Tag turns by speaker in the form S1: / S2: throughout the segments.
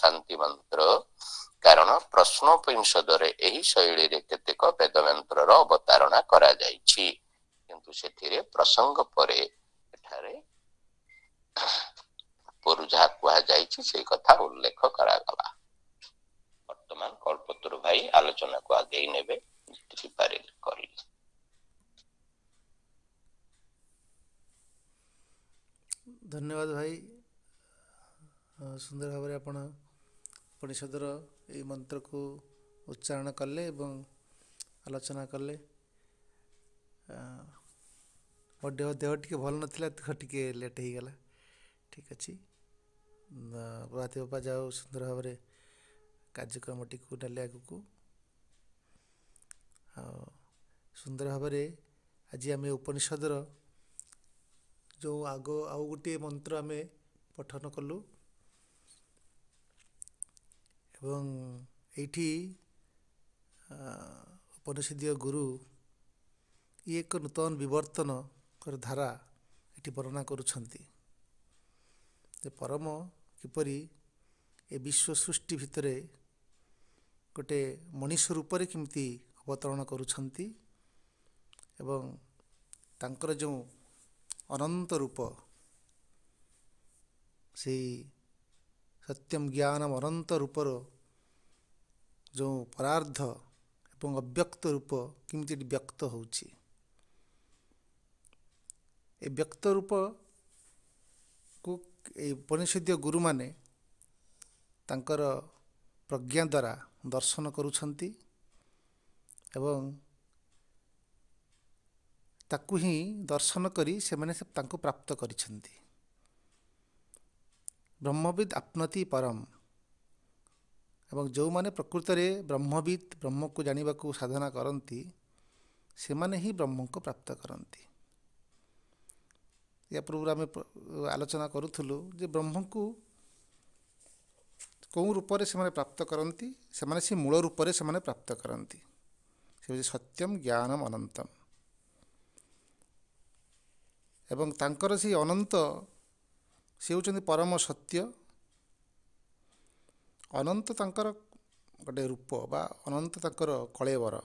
S1: ଶାନ୍ତି ମନ୍ତ୍ର କାରଣ ପ୍ରଶ୍ନୋପନିଷଦରେ ଏହି ଶୈଳୀରେ କେତେକ ବେଦମନ୍ତ୍ରର ଅବତାରଣା କରାଯାଇଛି କିନ୍ତୁ ସେଥିରେ ପ୍ରସଙ୍ଗ ପରେ ଏଠାରେ ପୂର୍ବରୁ ଯାହା କୁହାଯାଇଛି ସେଇ କଥା ଉଲ୍ଲେଖ କରାଗଲା ବର୍ତ୍ତମାନ କଳ୍ପତରୁ ଭାଇ ଆଲୋଚନାକୁ ଆଗେଇ ନେବେ ଯେତିକି କରିଲେ
S2: ଧନ୍ୟବାଦ ଭାଇ ସୁନ୍ଦର ଭାବରେ ଆପଣ ଉପନିଷଦର ଏଇ ମନ୍ତ୍ରକୁ ଉଚ୍ଚାରଣ କଲେ ଏବଂ ଆଲୋଚନା କଲେ ମୋ ଦେହ ଦେହ ଟିକେ ଭଲ ନଥିଲା ତ ଟିକେ ଲେଟ୍ ହେଇଗଲା ଠିକ୍ ଅଛି ରାତି ବାପା ଯାଉ ସୁନ୍ଦର ଭାବରେ କାର୍ଯ୍ୟକ୍ରମଟିକୁ ନେଲେ ଆଗକୁ ଆଉ ସୁନ୍ଦର ଭାବରେ ଆଜି ଆମେ ଉପନିଷଦର ଯେଉଁ ଆଗ ଆଉ ଗୋଟିଏ ମନ୍ତ୍ର ଆମେ ପଠନ କଲୁ ଏବଂ ଏଇଠି ଉପନିଷଦୀୟ ଗୁରୁ ଇଏ ଏକ ନୂତନ ବିବର୍ତ୍ତନ ଧାରା ଏଠି ବର୍ଣ୍ଣନା କରୁଛନ୍ତି ଯେ ପରମ କିପରି ଏ ବିଶ୍ୱ ସୃଷ୍ଟି ଭିତରେ ଗୋଟେ ମଣିଷ ରୂପରେ କେମିତି ଅବତରଣ କରୁଛନ୍ତି ଏବଂ ତାଙ୍କର ଯେଉଁ ଅନନ୍ତ ରୂପ ସେଇ ସତ୍ୟମ ଜ୍ଞାନ ଅନନ୍ତ ରୂପର ଯେଉଁ ପରାର୍ଦ୍ଧ ଏବଂ ଅବ୍ୟକ୍ତ ରୂପ କେମିତି ଏଠି ବ୍ୟକ୍ତ ହେଉଛି ଏ ବ୍ୟକ୍ତ ରୂପକୁ ଏ ଉପନିଷଦୀୟ ଗୁରୁମାନେ ତାଙ୍କର ପ୍ରଜ୍ଞା ଦ୍ୱାରା ଦର୍ଶନ କରୁଛନ୍ତି ଏବଂ ତାକୁ ହିଁ ଦର୍ଶନ କରି ସେମାନେ ତାଙ୍କୁ ପ୍ରାପ୍ତ କରିଛନ୍ତି ବ୍ରହ୍ମବିଦ୍ ଆପ୍ନତି ପରମ ଏବଂ ଯେଉଁମାନେ ପ୍ରକୃତରେ ବ୍ରହ୍ମବିତ୍ ବ୍ରହ୍ମକୁ ଜାଣିବାକୁ ସାଧନା କରନ୍ତି ସେମାନେ ହିଁ ବ୍ରହ୍ମଙ୍କୁ ପ୍ରାପ୍ତ କରନ୍ତି ୟା ପୂର୍ବରୁ ଆମେ ଆଲୋଚନା କରୁଥିଲୁ ଯେ ବ୍ରହ୍ମଙ୍କୁ କେଉଁ ରୂପରେ ସେମାନେ ପ୍ରାପ୍ତ କରନ୍ତି ସେମାନେ ସେ ମୂଳ ରୂପରେ ସେମାନେ ପ୍ରାପ୍ତ କରନ୍ତି ସେ ହେଉଛି ସତ୍ୟମ ଜ୍ଞାନମ ଅନନ୍ତମ ଏବଂ ତାଙ୍କର ସେ ଅନନ୍ତ ସେ ହେଉଛନ୍ତି ପରମ ସତ୍ୟ ଅନନ୍ତ ତାଙ୍କର ଗୋଟେ ରୂପ ବା ଅନନ୍ତ ତାଙ୍କର କଳେବର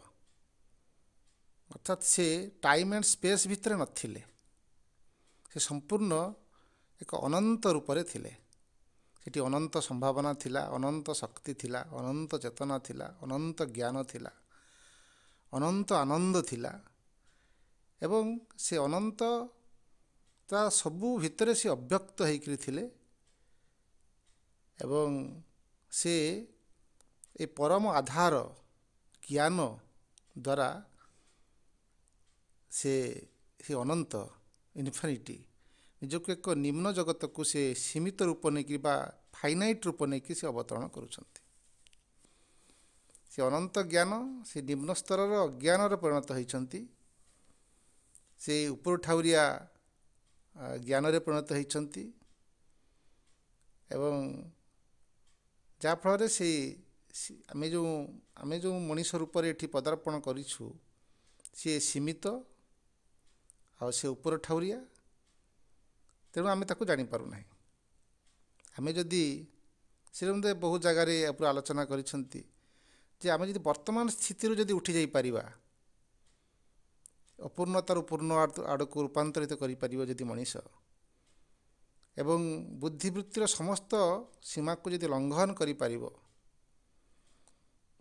S2: ଅର୍ଥାତ୍ ସେ ଟାଇମ୍ ଆଣ୍ଡ ସ୍ପେସ୍ ଭିତରେ ନଥିଲେ ସେ ସମ୍ପୂର୍ଣ୍ଣ ଏକ ଅନନ୍ତ ରୂପରେ ଥିଲେ ସେଠି ଅନନ୍ତ ସମ୍ଭାବନା ଥିଲା ଅନନ୍ତ ଶକ୍ତି ଥିଲା ଅନନ୍ତ ଚେତନା ଥିଲା ଅନନ୍ତ ଜ୍ଞାନ ଥିଲା ଅନନ୍ତ ଆନନ୍ଦ ଥିଲା ଏବଂ ସେ ଅନନ୍ତ ତା ସବୁ ଭିତରେ ସେ ଅବ୍ୟକ୍ତ ହୋଇକରି ଥିଲେ ଏବଂ ସେ ଏ ପରମ ଆଧାର ଜ୍ଞାନ ଦ୍ୱାରା ସେ ସେ ଅନନ୍ତ ଇନଫିନିଟି ନିଜକୁ ଏକ ନିମ୍ନ ଜଗତକୁ ସେ ସୀମିତ ରୂପ ନେଇକି ବା ଫାଇନାଇଟ୍ ରୂପ ନେଇକି ସେ ଅବତରଣ କରୁଛନ୍ତି ସେ ଅନନ୍ତ ଜ୍ଞାନ ସେ ନିମ୍ନ ସ୍ତରର ଜ୍ଞାନରେ ପରିଣତ ହୋଇଛନ୍ତି ସେ ଉପରୁ ଠାଉରିଆ ଜ୍ଞାନରେ ପରିଣତ ହୋଇଛନ୍ତି ଏବଂ ଯାହାଫଳରେ ସେ ଆମେ ଯେଉଁ ଆମେ ଯେଉଁ ମଣିଷ ରୂପରେ ଏଠି ପଦାର୍ପଣ କରିଛୁ ସିଏ ସୀମିତ ଆଉ ସେ ଉପର ଠାଉରିଆ ତେଣୁ ଆମେ ତାକୁ ଜାଣିପାରୁନାହିଁ ଆମେ ଯଦି ଶ୍ରୀରମଦେବ ବହୁ ଜାଗାରେ ଉପରେ ଆଲୋଚନା କରିଛନ୍ତି ଯେ ଆମେ ଯଦି ବର୍ତ୍ତମାନ ସ୍ଥିତିରୁ ଯଦି ଉଠି ଯାଇପାରିବା ଅପୂର୍ଣ୍ଣତାରୁ ପୂର୍ଣ୍ଣ ଆଡ଼କୁ ରୂପାନ୍ତରିତ କରିପାରିବ ଯଦି ମଣିଷ ଏବଂ ବୁଦ୍ଧିବୃତ୍ତିର ସମସ୍ତ ସୀମାକୁ ଯଦି ଲଙ୍ଘନ କରିପାରିବ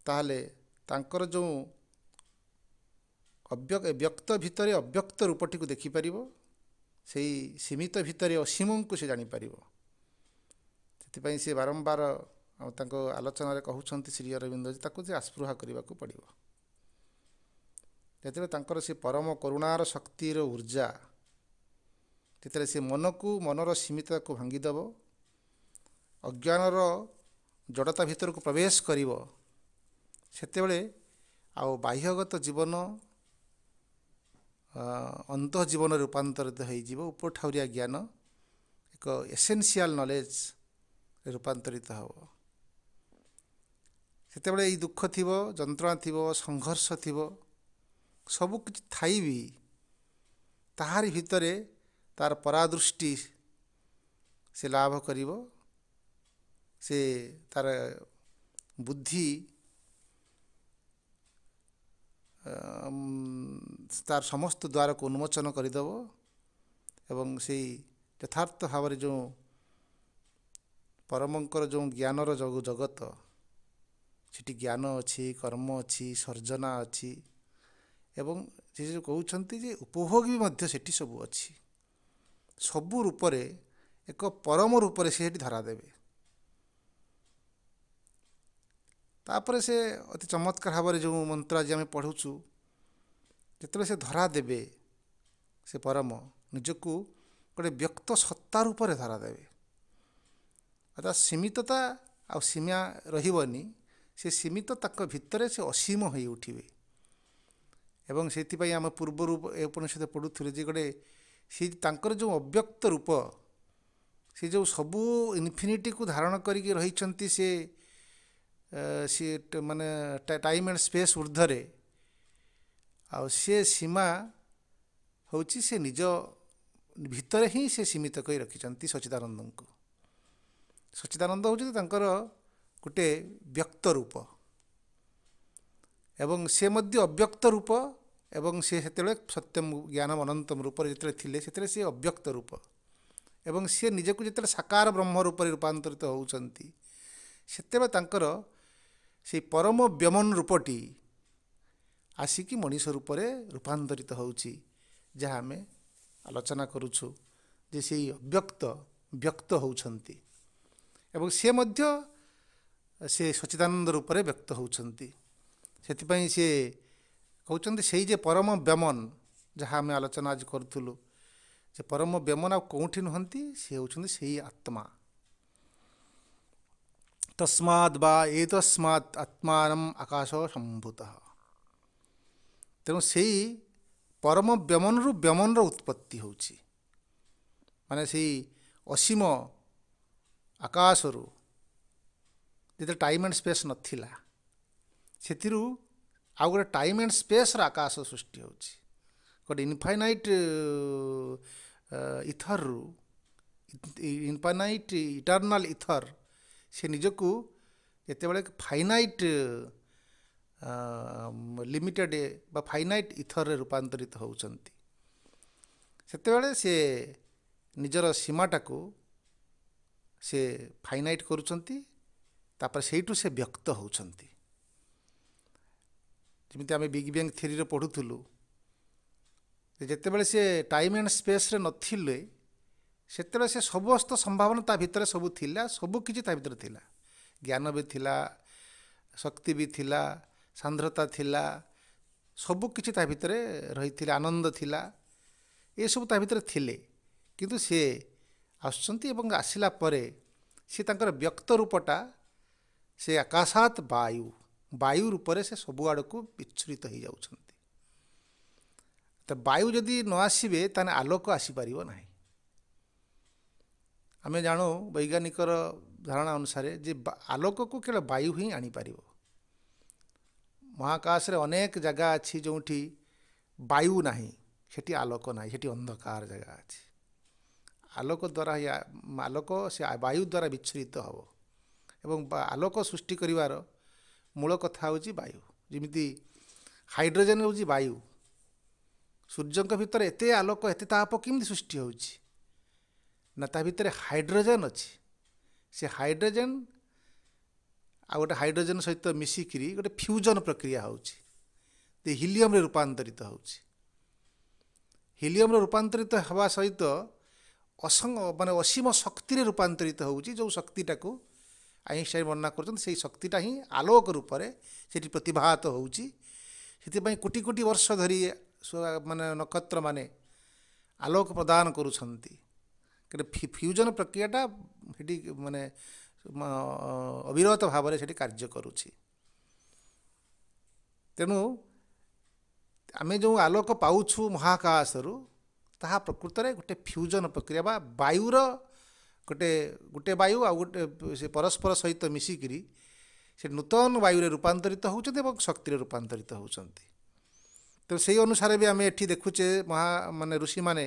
S2: ତାହେଲେ ତାଙ୍କର ଯେଉଁ ବ୍ୟକ୍ତ ଭିତରେ ଅବ୍ୟକ୍ତ ରୂପଟିକୁ ଦେଖିପାରିବ ସେଇ ସୀମିତ ଭିତରେ ଅସୀମଙ୍କୁ ସେ ଜାଣିପାରିବ ସେଥିପାଇଁ ସେ ବାରମ୍ବାର ଆଉ ତାଙ୍କ ଆଲୋଚନାରେ କହୁଛନ୍ତି ଶ୍ରୀ ଅରବିନ୍ଦ ଯେ ତାକୁ ସେ ଆସ୍ପୃହା କରିବାକୁ ପଡ଼ିବ ଯେତେବେଳେ ତାଙ୍କର ସେ ପରମ କରୁଣାର ଶକ୍ତିର ଉର୍ଜା ଯେତେବେଳେ ସେ ମନକୁ ମନର ସୀମିତତାକୁ ଭାଙ୍ଗିଦେବ ଅଜ୍ଞାନର ଜଡ଼ତା ଭିତରକୁ ପ୍ରବେଶ କରିବ ସେତେବେଳେ ଆଉ ବାହ୍ୟଗତ ଜୀବନ ଅନ୍ତ ଜୀବନରେ ରୂପାନ୍ତରିତ ହୋଇଯିବ ଉପଠାଉରିଆ ଜ୍ଞାନ ଏକ ଏସେନ୍ସିଆଲ ନଲେଜରେ ରୂପାନ୍ତରିତ ହେବ ସେତେବେଳେ ଏଇ ଦୁଃଖ ଥିବ ଯନ୍ତ୍ରଣା ଥିବ ସଂଘର୍ଷ ଥିବ ସବୁକିଛି ଥାଇ ବି ତାହାରି ଭିତରେ ତାର ପରାଦୃଷ୍ଟି ସେ ଲାଭ କରିବ ସେ ତାର ବୁଦ୍ଧି ତାର ସମସ୍ତ ଦ୍ୱାରକୁ ଉନ୍ମୋଚନ କରିଦେବ ଏବଂ ସେଇ ଯଥାର୍ଥ ଭାବରେ ଯେଉଁ ପରମଙ୍କର ଯେଉଁ ଜ୍ଞାନର ଯେଉଁ ଜଗତ ସେଠି ଜ୍ଞାନ ଅଛି କର୍ମ ଅଛି ସର୍ଜନା ଅଛି ଏବଂ ସେ ଯେଉଁ କହୁଛନ୍ତି ଯେ ଉପଭୋଗ ବି ମଧ୍ୟ ସେଠି ସବୁ ଅଛି ସବୁ ରୂପରେ ଏକ ପରମ ରୂପରେ ସେ ସେଠି ଧରାଦେବେ ତାପରେ ସେ ଅତି ଚମତ୍କାର ଭାବରେ ଯେଉଁ ମନ୍ତ୍ର ଆଜି ଆମେ ପଢ଼ୁଛୁ ଯେତେବେଳେ ସେ ଧରାଦେବେ ସେ ପରମ ନିଜକୁ ଗୋଟେ ବ୍ୟକ୍ତ ସତ୍ତା ରୂପରେ ଧରାଦେବେ ଆଉ ତା ସୀମିତତା ଆଉ ସୀମା ରହିବନି ସେ ସୀମିତ ତାଙ୍କ ଭିତରେ ସେ ଅସୀମ ହୋଇ ଉଠିବେ ଏବଂ ସେଥିପାଇଁ ଆମେ ପୂର୍ବରୁ ଏପଟ ସହିତ ପଢ଼ୁଥିଲୁ ଯେ ଗୋଟେ ସେ ତାଙ୍କର ଯେଉଁ ଅବ୍ୟକ୍ତ ରୂପ ସେ ଯେଉଁ ସବୁ ଇନଫିନିଟିକୁ ଧାରଣ କରିକି ରହିଛନ୍ତି ସେ ସେ ମାନେ ଟାଇମ୍ ଆଣ୍ଡ ସ୍ପେସ୍ ଉର୍ଦ୍ଧ୍ୱରେ ଆଉ ସେ ସୀମା ହେଉଛି ସେ ନିଜ ଭିତରେ ହିଁ ସେ ସୀମିତ କରି ରଖିଛନ୍ତି ସଚିଦାନନ୍ଦଙ୍କୁ ସଚିଦାନନ୍ଦ ହେଉଛନ୍ତି ତାଙ୍କର ଗୋଟେ ବ୍ୟକ୍ତ ରୂପ ଏବଂ ସେ ମଧ୍ୟ ଅବ୍ୟକ୍ତ ରୂପ ଏବଂ ସେ ସେତେବେଳେ ସତ୍ୟ ଜ୍ଞାନ ଅନନ୍ତମ ରୂପରେ ଯେତେବେଳେ ଥିଲେ ସେତେବେଳେ ସେ ଅବ୍ୟକ୍ତ ରୂପ ଏବଂ ସିଏ ନିଜକୁ ଯେତେବେଳେ ସାକାର ବ୍ରହ୍ମ ରୂପରେ ରୂପାନ୍ତରିତ ହେଉଛନ୍ତି ସେତେବେଳେ ତାଙ୍କର ସେଇ ପରମ ବ୍ୟମନ ରୂପଟି ଆସିକି ମଣିଷ ରୂପରେ ରୂପାନ୍ତରିତ ହେଉଛି ଯାହା ଆମେ ଆଲୋଚନା କରୁଛୁ ଯେ ସେଇ ଅବ୍ୟକ୍ତ ବ୍ୟକ୍ତ ହେଉଛନ୍ତି ଏବଂ ସେ ମଧ୍ୟ ସେ ସଚ୍ଚିଦାନନ୍ଦ ରୂପରେ ବ୍ୟକ୍ତ ହେଉଛନ୍ତି ସେଥିପାଇଁ ସିଏ କହୁଛନ୍ତି ସେଇ ଯେ ପରମ ବ୍ୟମନ ଯାହା ଆମେ ଆଲୋଚନା ଆଜି କରୁଥିଲୁ ସେ ପରମ ବ୍ୟମନ ଆଉ କେଉଁଠି ନୁହନ୍ତି ସେ ହେଉଛନ୍ତି ସେଇ ଆତ୍ମା ତସ୍ମାତ୍ ବା ଏ ତସ୍ମାତ୍ ଆତ୍ମାନମ ଆକାଶ ସମ୍ଭୂତ ତେଣୁ ସେଇ ପରମ ବ୍ୟମନରୁ ବ୍ୟମନର ଉତ୍ପତ୍ତି ହେଉଛି ମାନେ ସେଇ ଅସୀମ ଆକାଶରୁ ଯେତେବେଳେ ଟାଇମ୍ ଆଣ୍ଡ ସ୍ପେସ୍ ନଥିଲା ସେଥିରୁ ଆଉ ଗୋଟେ ଟାଇମ୍ ଆଣ୍ଡ ସ୍ପେସ୍ର ଆକାଶ ସୃଷ୍ଟି ହେଉଛି ଗୋଟେ ଇନଫାଇନାଇଟ୍ ଇଥରରୁ ଇନଫାଇନାଇଟ୍ ଇଟର୍ନାଲ୍ ଇଥର ସେ ନିଜକୁ ଯେତେବେଳେ ଫାଇନାଇଟ୍ ଲିମିଟେଡ୍ ବା ଫାଇନାଇଟ୍ ଇଥରରେ ରୂପାନ୍ତରିତ ହେଉଛନ୍ତି ସେତେବେଳେ ସେ ନିଜର ସୀମାଟାକୁ ସେ ଫାଇନାଇଟ୍ କରୁଛନ୍ତି ତାପରେ ସେଇଠୁ ସେ ବ୍ୟକ୍ତ ହେଉଛନ୍ତି ଯେମିତି ଆମେ ବିଗ୍ ବ୍ୟାଙ୍ଗ ଥିରିରେ ପଢ଼ୁଥିଲୁ ଯେତେବେଳେ ସେ ଟାଇମ୍ ଆଣ୍ଡ ସ୍ପେସ୍ରେ ନଥିଲେ ସେତେବେଳେ ସେ ସମସ୍ତ ସମ୍ଭାବନା ତା ଭିତରେ ସବୁ ଥିଲା ସବୁ କିଛି ତା ଭିତରେ ଥିଲା ଜ୍ଞାନ ବି ଥିଲା ଶକ୍ତି ବି ଥିଲା ସାନ୍ଦ୍ରତା ଥିଲା ସବୁ କିଛି ତା ଭିତରେ ରହିଥିଲା ଆନନ୍ଦ ଥିଲା ଏସବୁ ତା ଭିତରେ ଥିଲେ କିନ୍ତୁ ସିଏ ଆସୁଛନ୍ତି ଏବଂ ଆସିଲା ପରେ ସିଏ ତାଙ୍କର ବ୍ୟକ୍ତ ରୂପଟା ସେ ଆକାଶାତ୍ ବାୟୁ ବାୟୁ ରୂପରେ ସେ ସବୁ ଆଡ଼କୁ ବିଚ୍ଛୁରିତ ହୋଇଯାଉଛନ୍ତି ତ ବାୟୁ ଯଦି ନ ଆସିବେ ତାହେଲେ ଆଲୋକ ଆସିପାରିବ ନାହିଁ ଆମେ ଜାଣୁ ବୈଜ୍ଞାନିକର ଧାରଣା ଅନୁସାରେ ଯେ ଆଲୋକକୁ କେବଳ ବାୟୁ ହିଁ ଆଣିପାରିବ ମହାକାଶରେ ଅନେକ ଜାଗା ଅଛି ଯେଉଁଠି ବାୟୁ ନାହିଁ ସେଠି ଆଲୋକ ନାହିଁ ସେଠି ଅନ୍ଧକାର ଜାଗା ଅଛି ଆଲୋକ ଦ୍ୱାରା ଆଲୋକ ସେ ବାୟୁ ଦ୍ୱାରା ବିଚ୍ଛୁରିତ ହେବ ଏବଂ ଆଲୋକ ସୃଷ୍ଟି କରିବାର ମୂଳ କଥା ହେଉଛି ବାୟୁ ଯେମିତି ହାଇଡ୍ରୋଜେନ୍ ହେଉଛି ବାୟୁ ସୂର୍ଯ୍ୟଙ୍କ ଭିତରେ ଏତେ ଆଲୋକ ଏତେ ତାପ କେମିତି ସୃଷ୍ଟି ହେଉଛି ନା ତା ଭିତରେ ହାଇଡ୍ରୋଜେନ୍ ଅଛି ସେ ହାଇଡ୍ରୋଜେନ୍ ଆଉ ଗୋଟେ ହାଇଡ୍ରୋଜେନ୍ ସହିତ ମିଶିକିରି ଗୋଟେ ଫ୍ୟୁଜନ୍ ପ୍ରକ୍ରିୟା ହେଉଛି ଯେ ହିଲିୟମ୍ରେ ରୂପାନ୍ତରିତ ହେଉଛି ହିଲିୟମ୍ରେ ରୂପାନ୍ତରିତ ହେବା ସହିତ ଅସଙ୍ଗ ମାନେ ଅସୀମ ଶକ୍ତିରେ ରୂପାନ୍ତରିତ ହେଉଛି ଯେଉଁ ଶକ୍ତିଟାକୁ ଆଇନଷ୍ଟାଇନ୍ ବର୍ଣ୍ଣନା କରୁଛନ୍ତି ସେଇ ଶକ୍ତିଟା ହିଁ ଆଲୋକ ରୂପରେ ସେଠି ପ୍ରତିଭାତ ହେଉଛି ସେଥିପାଇଁ କୋଟି କୋଟି ବର୍ଷ ଧରି ମାନେ ନକ୍ଷତ୍ରମାନେ ଆଲୋକ ପ୍ରଦାନ କରୁଛନ୍ତି କିନ୍ତୁ ଫ୍ୟୁଜନ୍ ପ୍ରକ୍ରିୟାଟା ସେଠି ମାନେ ଅବିରତ ଭାବରେ ସେଠି କାର୍ଯ୍ୟ କରୁଛି ତେଣୁ ଆମେ ଯେଉଁ ଆଲୋକ ପାଉଛୁ ମହାକାଶରୁ ତାହା ପ୍ରକୃତରେ ଗୋଟେ ଫ୍ୟୁଜନ ପ୍ରକ୍ରିୟା ବା ବାୟୁର ଗୋଟେ ଗୋଟେ ବାୟୁ ଆଉ ଗୋଟେ ସେ ପରସ୍ପର ସହିତ ମିଶିକିରି ସେ ନୂତନ ବାୟୁରେ ରୂପାନ୍ତରିତ ହେଉଛନ୍ତି ଏବଂ ଶକ୍ତିରେ ରୂପାନ୍ତରିତ ହେଉଛନ୍ତି ତେଣୁ ସେହି ଅନୁସାରେ ବି ଆମେ ଏଠି ଦେଖୁଛେ ମହା ମାନେ ଋଷିମାନେ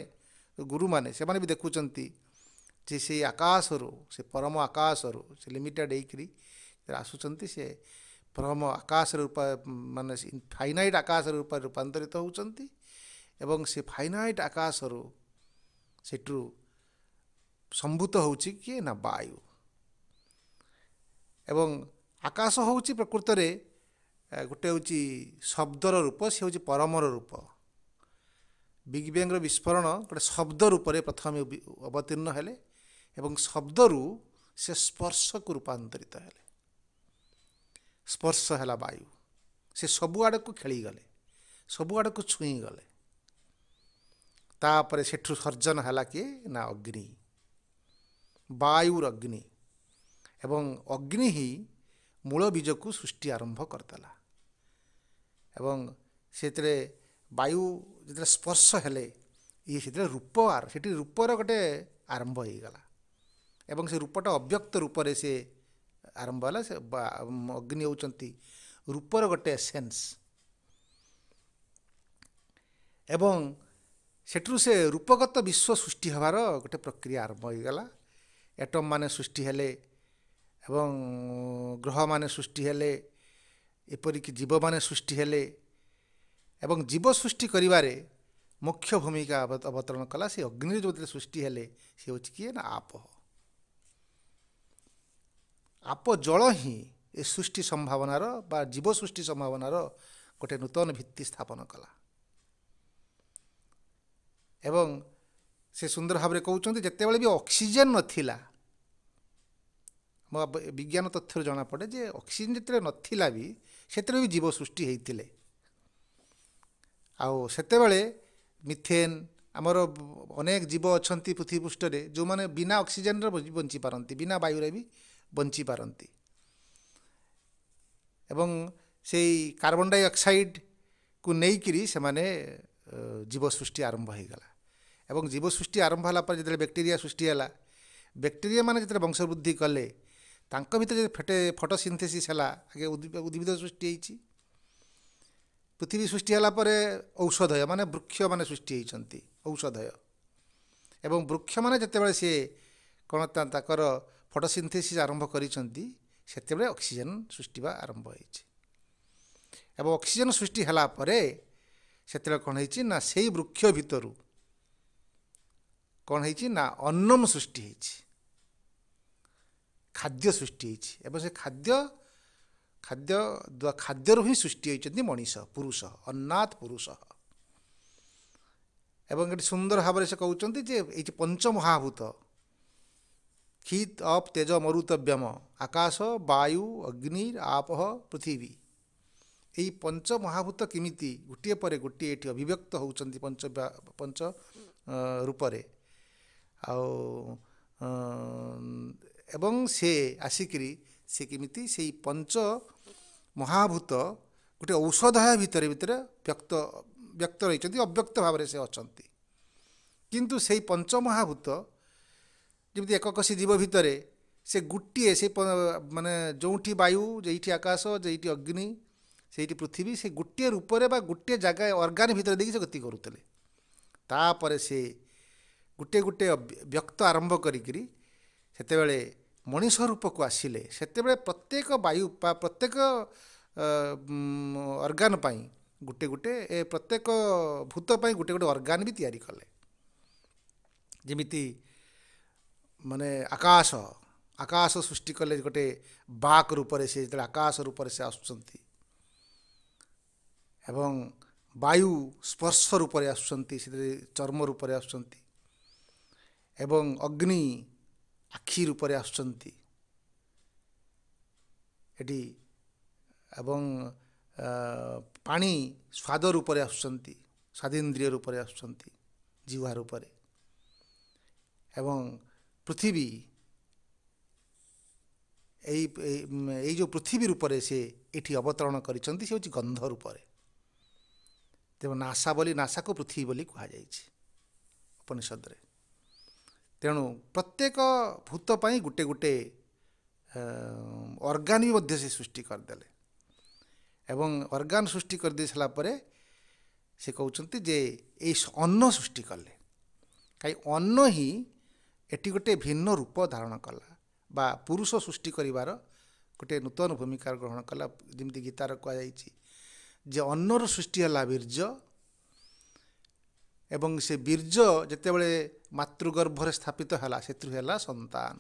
S2: ଗୁରୁମାନେ ସେମାନେ ବି ଦେଖୁଛନ୍ତି ଯେ ସେ ଆକାଶରୁ ସେ ପରମ ଆକାଶରୁ ସେ ଲିମିଟେଡ଼ ହେଇକିରି ଆସୁଛନ୍ତି ସେ ପରମ ଆକାଶରେ ରୂପ ମାନେ ଫାଇନାଇଟ୍ ଆକାଶ ରୂପରେ ରୂପାନ୍ତରିତ ହେଉଛନ୍ତି ଏବଂ ସେ ଫାଇନାଇଟ୍ ଆକାଶରୁ ସେଠୁ ସମ୍ଭୂତ ହେଉଛି କିଏ ନା ବାୟୁ ଏବଂ ଆକାଶ ହେଉଛି ପ୍ରକୃତରେ ଗୋଟେ ହେଉଛି ଶବ୍ଦର ରୂପ ସେ ହେଉଛି ପରମର ରୂପ ବିଗ୍ ବ୍ୟାଙ୍ଗର ବିସ୍ଫୋରଣ ଗୋଟେ ଶବ୍ଦ ରୂପରେ ପ୍ରଥମେ ଅବତୀର୍ଣ୍ଣ ହେଲେ ଏବଂ ଶବ୍ଦରୁ ସେ ସ୍ପର୍ଶକୁ ରୂପାନ୍ତରିତ ହେଲେ ସ୍ପର୍ଶ ହେଲା ବାୟୁ ସେ ସବୁଆଡ଼କୁ ଖେଳିଗଲେ ସବୁଆଡ଼କୁ ଛୁଇଁଗଲେ ତାପରେ ସେଠୁ ସର୍ଜନ ହେଲା କିଏ ନା ଅଗ୍ନି ବାୟୁର ଅଗ୍ନି ଏବଂ ଅଗ୍ନି ହିଁ ମୂଳ ବୀଜକୁ ସୃଷ୍ଟି ଆରମ୍ଭ କରିଦେଲା ଏବଂ ସେଥିରେ ବାୟୁ ଯେତେବେଳେ ସ୍ପର୍ଶ ହେଲେ ଇଏ ସେଥିରେ ରୂପ ସେଠି ରୂପର ଗୋଟେ ଆରମ୍ଭ ହେଇଗଲା ଏବଂ ସେ ରୂପଟା ଅବ୍ୟକ୍ତ ରୂପରେ ସେ ଆରମ୍ଭ ହେଲା ସେ ଅଗ୍ନି ହେଉଛନ୍ତି ରୂପର ଗୋଟେ ସେନ୍ସ ଏବଂ ସେଠାରୁ ସେ ରୂପଗତ ବିଶ୍ୱ ସୃଷ୍ଟି ହେବାର ଗୋଟେ ପ୍ରକ୍ରିୟା ଆରମ୍ଭ ହେଇଗଲା ଏଟମ୍ ମାନେ ସୃଷ୍ଟି ହେଲେ ଏବଂ ଗ୍ରହମାନେ ସୃଷ୍ଟି ହେଲେ ଏପରିକି ଜୀବମାନେ ସୃଷ୍ଟି ହେଲେ ଏବଂ ଜୀବ ସୃଷ୍ଟି କରିବାରେ ମୁଖ୍ୟ ଭୂମିକା ଅବତରଣ କଲା ସେ ଅଗ୍ନି ଯେଉଁଥିରେ ସୃଷ୍ଟି ହେଲେ ସେ ହେଉଛି କିଏ ନା ଆପ ଆପ ଜଳ ହିଁ ଏ ସୃଷ୍ଟି ସମ୍ଭାବନାର ବା ଜୀବ ସୃଷ୍ଟି ସମ୍ଭାବନାର ଗୋଟେ ନୂତନ ଭିତ୍ତି ସ୍ଥାପନ କଲା ଏବଂ ସେ ସୁନ୍ଦର ଭାବରେ କହୁଛନ୍ତି ଯେତେବେଳେ ବି ଅକ୍ସିଜେନ୍ ନଥିଲା ବିଜ୍ଞାନ ତଥ୍ୟରୁ ଜଣାପଡ଼େ ଯେ ଅକ୍ସିଜେନ୍ ଯେତେବେଳେ ନଥିଲା ବି ସେଥିରେ ବି ଜୀବ ସୃଷ୍ଟି ହେଇଥିଲେ ଆଉ ସେତେବେଳେ ମିଥେନ୍ ଆମର ଅନେକ ଜୀବ ଅଛନ୍ତି ପୃଥିବୀ ପୃଷ୍ଠରେ ଯେଉଁମାନେ ବିନା ଅକ୍ସିଜେନ୍ରେ ବଞ୍ଚିପାରନ୍ତି ବିନା ବାୟୁରେ ବି ବଞ୍ଚିପାରନ୍ତି ଏବଂ ସେଇ କାର୍ବନ ଡାଇଅକ୍ସାଇଡ଼କୁ ନେଇକିରି ସେମାନେ ଜୀବ ସୃଷ୍ଟି ଆରମ୍ଭ ହୋଇଗଲା ଏବଂ ଜୀବ ସୃଷ୍ଟି ଆରମ୍ଭ ହେଲା ପରେ ଯେତେବେଳେ ବ୍ୟାକ୍ଟେରିଆ ସୃଷ୍ଟି ହେଲା ବ୍ୟାକ୍ଟେରିଆମାନେ ଯେତେବେଳେ ବଂଶବୃଦ୍ଧି କଲେ ତାଙ୍କ ଭିତରେ ଯଦି ଫେଟେ ଫଟୋ ସିନ୍ଥେସିସ୍ ହେଲା ଆଗେ ଉଦ୍ଭିଦ ସୃଷ୍ଟି ହେଇଛି ପୃଥିବୀ ସୃଷ୍ଟି ହେଲା ପରେ ଔଷଧୟ ମାନେ ବୃକ୍ଷମାନେ ସୃଷ୍ଟି ହେଇଛନ୍ତି ଔଷଧୟ ଏବଂ ବୃକ୍ଷମାନେ ଯେତେବେଳେ ସିଏ କ'ଣ ତାଙ୍କର ଫଟୋସିନ୍ଥେସିସ୍ ଆରମ୍ଭ କରିଛନ୍ତି ସେତେବେଳେ ଅକ୍ସିଜେନ୍ ସୃଷ୍ଟି ବା ଆରମ୍ଭ ହେଇଛି ଏବଂ ଅକ୍ସିଜେନ୍ ସୃଷ୍ଟି ହେଲା ପରେ ସେତେବେଳେ କ'ଣ ହେଇଛି ନା ସେଇ ବୃକ୍ଷ ଭିତରୁ କ'ଣ ହେଇଛି ନା ଅନ୍ନମ ସୃଷ୍ଟି ହେଇଛି ଖାଦ୍ୟ ସୃଷ୍ଟି ହେଇଛି ଏବଂ ସେ ଖାଦ୍ୟ ଖାଦ୍ୟ ଦ୍ୱାରା ଖାଦ୍ୟରୁ ହିଁ ସୃଷ୍ଟି ହୋଇଛନ୍ତି ମଣିଷ ପୁରୁଷ ଅନ୍ନାତ ପୁରୁଷ ଏବଂ ଏଠି ସୁନ୍ଦର ଭାବରେ ସେ କହୁଛନ୍ତି ଯେ ଏଇଠି ପଞ୍ଚମହାଭୂତ ଖିତ୍ ଅପ୍ ତେଜ ମରୁତବ୍ୟମ ଆକାଶ ବାୟୁ ଅଗ୍ନି ଆପହ ପୃଥିବୀ ଏଇ ପଞ୍ଚମହାଭୂତ କେମିତି ଗୋଟିଏ ପରେ ଗୋଟିଏ ଏଠି ଅଭିବ୍ୟକ୍ତ ହେଉଛନ୍ତି ପଞ୍ଚ ପଞ୍ଚ ରୂପରେ ଆଉ ଏବଂ ସେ ଆସିକିରି ସେ କେମିତି ସେଇ ପଞ୍ଚ ମହାଭୂତ ଗୋଟିଏ ଔଷଧ ଭିତରେ ଭିତରେ ବ୍ୟକ୍ତ ବ୍ୟକ୍ତ ରହିଛନ୍ତି ଅବ୍ୟକ୍ତ ଭାବରେ ସେ ଅଛନ୍ତି କିନ୍ତୁ ସେଇ ପଞ୍ଚମହାଭୂତ ଯେମିତି ଏକକଷି ଜୀବ ଭିତରେ ସେ ଗୋଟିଏ ସେ ମାନେ ଯେଉଁଠି ବାୟୁ ଯେଇଠି ଆକାଶ ଯେଇଠି ଅଗ୍ନି ସେଇଠି ପୃଥିବୀ ସେ ଗୋଟିଏ ରୂପରେ ବା ଗୋଟିଏ ଜାଗା ଅର୍ଗାନ ଭିତରେ ଦେଇକି ସେ ଗତି କରୁଥିଲେ ତାପରେ ସେ ଗୋଟିଏ ଗୋଟିଏ ବ୍ୟକ୍ତ ଆରମ୍ଭ କରିକିରି ସେତେବେଳେ ମଣିଷ ରୂପକୁ ଆସିଲେ ସେତେବେଳେ ପ୍ରତ୍ୟେକ ବାୟୁ ପ୍ରତ୍ୟେକ ଅର୍ଗାନ ପାଇଁ ଗୋଟେ ଗୋଟେ ଏ ପ୍ରତ୍ୟେକ ଭୂତ ପାଇଁ ଗୋଟେ ଗୋଟେ ଅର୍ଗାନ ବି ତିଆରି କଲେ ଯେମିତି ମାନେ ଆକାଶ ଆକାଶ ସୃଷ୍ଟି କଲେ ଗୋଟେ ବାକ୍ ରୂପରେ ସେ ଯେତେବେଳେ ଆକାଶ ରୂପରେ ସେ ଆସୁଛନ୍ତି ଏବଂ ବାୟୁ ସ୍ପର୍ଶ ରୂପରେ ଆସୁଛନ୍ତି ସେଥିରେ ଚର୍ମ ରୂପରେ ଆସୁଛନ୍ତି ଏବଂ ଅଗ୍ନି ଆଖି ରୂପରେ ଆସୁଛନ୍ତି ଏଠି ଏବଂ ପାଣି ସ୍ୱାଦ ରୂପରେ ଆସୁଛନ୍ତି ସ୍ୱାଦେନ୍ଦ୍ରିୟ ରୂପରେ ଆସୁଛନ୍ତି ଜିହ୍ୱା ରୂପରେ ଏବଂ ପୃଥିବୀ ଏଇ ଏଇ ଯେଉଁ ପୃଥିବୀ ରୂପରେ ସେ ଏଠି ଅବତରଣ କରିଛନ୍ତି ସେ ହେଉଛି ଗନ୍ଧ ରୂପରେ ତେଣୁ ନାସା ବୋଲି ନାସାକୁ ପୃଥିବୀ ବୋଲି କୁହାଯାଇଛି ଉପନିଷଦରେ ତେଣୁ ପ୍ରତ୍ୟେକ ଭୂତ ପାଇଁ ଗୋଟେ ଗୋଟେ ଅର୍ଗାନ ବି ମଧ୍ୟ ସେ ସୃଷ୍ଟି କରିଦେଲେ ଏବଂ ଅର୍ଗାନ ସୃଷ୍ଟି କରିଦେଇ ସାରିଲା ପରେ ସେ କହୁଛନ୍ତି ଯେ ଏଇ ଅନ୍ନ ସୃଷ୍ଟି କଲେ କାହିଁ ଅନ୍ନ ହିଁ ଏଠି ଗୋଟେ ଭିନ୍ନ ରୂପ ଧାରଣ କଲା ବା ପୁରୁଷ ସୃଷ୍ଟି କରିବାର ଗୋଟେ ନୂତନ ଭୂମିକା ଗ୍ରହଣ କଲା ଯେମିତି ଗୀତାର କୁହାଯାଇଛି ଯେ ଅନ୍ନର ସୃଷ୍ଟି ହେଲା ବୀର୍ଯ୍ୟ ଏବଂ ସେ ବୀର୍ଯ୍ୟ ଯେତେବେଳେ ମାତୃଗର୍ଭରେ ସ୍ଥାପିତ ହେଲା ସେଥିରୁ ହେଲା ସନ୍ତାନ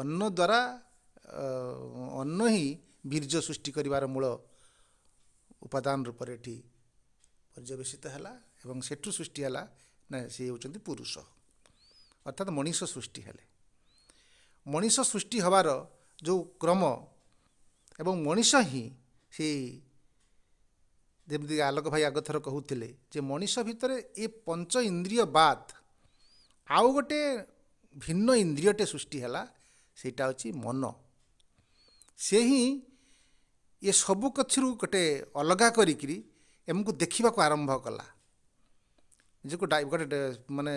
S2: ଅନ୍ନ ଦ୍ୱାରା ଅନ୍ନ ହିଁ ବୀର୍ଯ୍ୟ ସୃଷ୍ଟି କରିବାର ମୂଳ ଉପାଦାନ ରୂପରେ ଏଠି ପର୍ଯ୍ୟବେଶିତ ହେଲା ଏବଂ ସେଠୁ ସୃଷ୍ଟି ହେଲା ନା ସେ ହେଉଛନ୍ତି ପୁରୁଷ ଅର୍ଥାତ୍ ମଣିଷ ସୃଷ୍ଟି ହେଲେ ମଣିଷ ସୃଷ୍ଟି ହେବାର ଯେଉଁ କ୍ରମ ଏବଂ ମଣିଷ ହିଁ ସେ ଯେମିତିକି ଆଲୋକ ଭାଇ ଆଗଥର କହୁଥିଲେ ଯେ ମଣିଷ ଭିତରେ ଏ ପଞ୍ଚ ଇନ୍ଦ୍ରିୟ ବାଦ୍ ଆଉ ଗୋଟେ ଭିନ୍ନ ଇନ୍ଦ୍ରିୟଟେ ସୃଷ୍ଟି ହେଲା ସେଇଟା ହେଉଛି ମନ ସେ ହିଁ ଏ ସବୁ କଥିରୁ ଗୋଟେ ଅଲଗା କରିକିରି ଏମକୁ ଦେଖିବାକୁ ଆରମ୍ଭ କଲା ନିଜକୁ ଗୋଟେ ମାନେ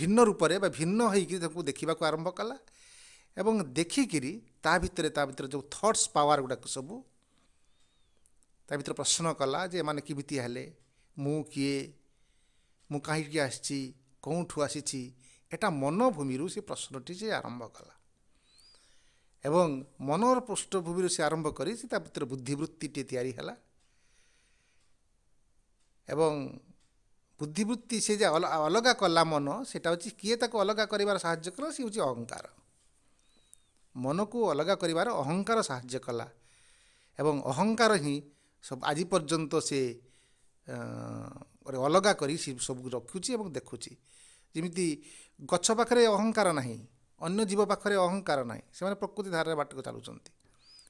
S2: ଭିନ୍ନ ରୂପରେ ବା ଭିନ୍ନ ହୋଇକିରି ତାକୁ ଦେଖିବାକୁ ଆରମ୍ଭ କଲା ଏବଂ ଦେଖିକିରି ତା ଭିତରେ ତା ଭିତରେ ଯେଉଁ ଥଟ୍ସ ପାୱାର ଗୁଡ଼ାକ ସବୁ ତା ଭିତରେ ପ୍ରଶ୍ନ କଲା ଯେ ଏମାନେ କେମିତି ହେଲେ ମୁଁ କିଏ ମୁଁ କାହିଁକି ଆସିଛି କେଉଁଠୁ ଆସିଛି ଏଟା ମନଭୂମିରୁ ସେ ପ୍ରଶ୍ନଟି ସେ ଆରମ୍ଭ କଲା ଏବଂ ମନର ପୃଷ୍ଠଭୂମିରୁ ସେ ଆରମ୍ଭ କରି ସେ ତା ଭିତରେ ବୁଦ୍ଧିବୃତ୍ତିଟିଏ ତିଆରି ହେଲା ଏବଂ ବୁଦ୍ଧିବୃତ୍ତି ସେ ଯେ ଅଲଗା କଲା ମନ ସେଇଟା ହେଉଛି କିଏ ତାକୁ ଅଲଗା କରିବାର ସାହାଯ୍ୟ କଲା ସେ ହେଉଛି ଅହଙ୍କାର ମନକୁ ଅଲଗା କରିବାର ଅହଙ୍କାର ସାହାଯ୍ୟ କଲା ଏବଂ ଅହଙ୍କାର ହିଁ ଆଜି ପର୍ଯ୍ୟନ୍ତ ସେ ଅଲଗା କରି ସେ ସବୁ ରଖୁଛି ଏବଂ ଦେଖୁଛି ଯେମିତି ଗଛ ପାଖରେ ଅହଙ୍କାର ନାହିଁ ଅନ୍ୟ ଜୀବ ପାଖରେ ଅହଙ୍କାର ନାହିଁ ସେମାନେ ପ୍ରକୃତି ଧାରାରେ ବାଟକୁ ଚାଲୁଛନ୍ତି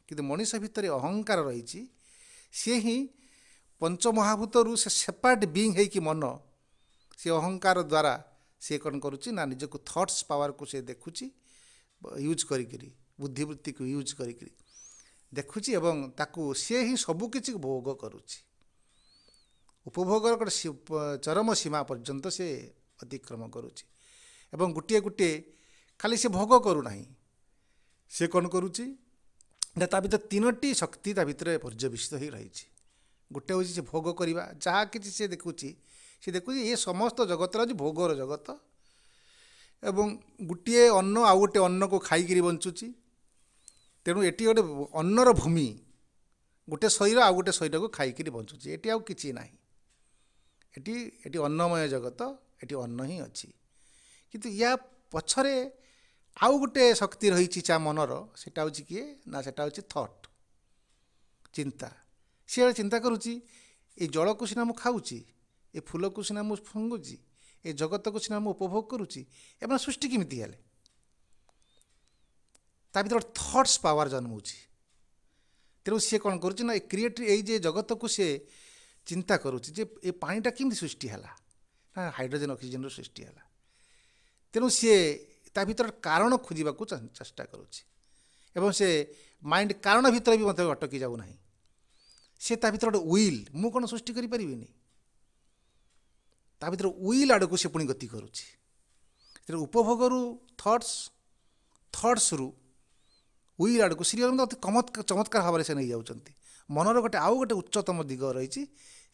S2: କିନ୍ତୁ ମଣିଷ ଭିତରେ ଅହଙ୍କାର ରହିଛି ସିଏ ହିଁ ପଞ୍ଚମହାଭୂତରୁ ସେ ସେପାରେଟ୍ ବିଂ ହେଇକି ମନ ସେ ଅହଙ୍କାର ଦ୍ୱାରା ସିଏ କ'ଣ କରୁଛି ନା ନିଜକୁ ଥଟ୍ସ ପାୱାରକୁ ସେ ଦେଖୁଛି ୟୁଜ୍ କରିକିରି ବୁଦ୍ଧିବୃତ୍ତିକୁ ୟୁଜ୍ କରିକିରି ଦେଖୁଛି ଏବଂ ତାକୁ ସିଏ ହିଁ ସବୁକିଛିକୁ ଭୋଗ କରୁଛି ଉପଭୋଗର ଗୋଟେ ଚରମ ସୀମା ପର୍ଯ୍ୟନ୍ତ ସେ ଅତିକ୍ରମ କରୁଛି ଏବଂ ଗୋଟିଏ ଗୋଟିଏ ଖାଲି ସେ ଭୋଗ କରୁନାହିଁ ସେ କ'ଣ କରୁଛି ନା ତା ଭିତରେ ତିନୋଟି ଶକ୍ତି ତା ଭିତରେ ପର୍ଯ୍ୟବେଷିତ ହୋଇ ରହିଛି ଗୋଟେ ହେଉଛି ସେ ଭୋଗ କରିବା ଯାହା କିଛି ସେ ଦେଖୁଛି ସେ ଦେଖୁଛି ଏ ସମସ୍ତ ଜଗତର ହେଉଛି ଭୋଗର ଜଗତ ଏବଂ ଗୋଟିଏ ଅନ୍ନ ଆଉ ଗୋଟିଏ ଅନ୍ନକୁ ଖାଇକିରି ବଞ୍ଚୁଛି ତେଣୁ ଏଠି ଗୋଟେ ଅନ୍ନର ଭୂମି ଗୋଟେ ଶରୀର ଆଉ ଗୋଟେ ଶରୀରକୁ ଖାଇକିରି ବଞ୍ଚୁଛି ଏଠି ଆଉ କିଛି ନାହିଁ ଏଠି ଏଠି ଅନ୍ନମୟ ଜଗତ ଏଠି ଅନ୍ନ ହିଁ ଅଛି କିନ୍ତୁ ୟା ପଛରେ ଆଉ ଗୋଟେ ଶକ୍ତି ରହିଛି ଚା ମନର ସେଇଟା ହେଉଛି କିଏ ନା ସେଇଟା ହେଉଛି ଥଟ୍ ଚିନ୍ତା ସିଏ ଚିନ୍ତା କରୁଛି ଏ ଜଳକୁ ସିନା ମୁଁ ଖାଉଛି ଏ ଫୁଲକୁ ସିନା ମୁଁ ଫୁଙ୍ଗୁଛି ଏ ଜଗତକୁ ସିନା ମୁଁ ଉପଭୋଗ କରୁଛି ଏମାନେ ସୃଷ୍ଟି କେମିତି ହେଲେ ତା ଭିତରେ ଗୋଟେ ଥଟ୍ସ ପାୱାର ଜନ୍ମଉଛି ତେଣୁ ସିଏ କ'ଣ କରୁଛି ନା ଏ କ୍ରିଏଟିଭ୍ ଏଇ ଯେ ଜଗତକୁ ସିଏ ଚିନ୍ତା କରୁଛି ଯେ ଏ ପାଣିଟା କେମିତି ସୃଷ୍ଟି ହେଲା ନା ହାଇଡ୍ରୋଜେନ୍ ଅକ୍ସିଜେନ୍ର ସୃଷ୍ଟି ହେଲା ତେଣୁ ସିଏ ତା ଭିତରେ କାରଣ ଖୋଜିବାକୁ ଚେଷ୍ଟା କରୁଛି ଏବଂ ସେ ମାଇଣ୍ଡ କାରଣ ଭିତରେ ବି ମଧ୍ୟ ଅଟକି ଯାଉନାହିଁ ସେ ତା ଭିତରେ ଗୋଟେ ୱିଲ୍ ମୁଁ କ'ଣ ସୃଷ୍ଟି କରିପାରିବିନି ତା ଭିତରେ ଉଇଲ୍ ଆଡ଼କୁ ସେ ପୁଣି ଗତି କରୁଛି ତେଣୁ ଉପଭୋଗରୁ ଥଟ୍ସ ଥଟ୍ସରୁ ୱିଲ୍ ଆଡ଼କୁ ଶ୍ରୀଅରବିନ୍ଦ ଅତି ଚମତ୍କାର ଚମତ୍କାର ଭାବରେ ସେ ନେଇଯାଉଛନ୍ତି ମନର ଗୋଟେ ଆଉ ଗୋଟେ ଉଚ୍ଚତମ ଦିଗ ରହିଛି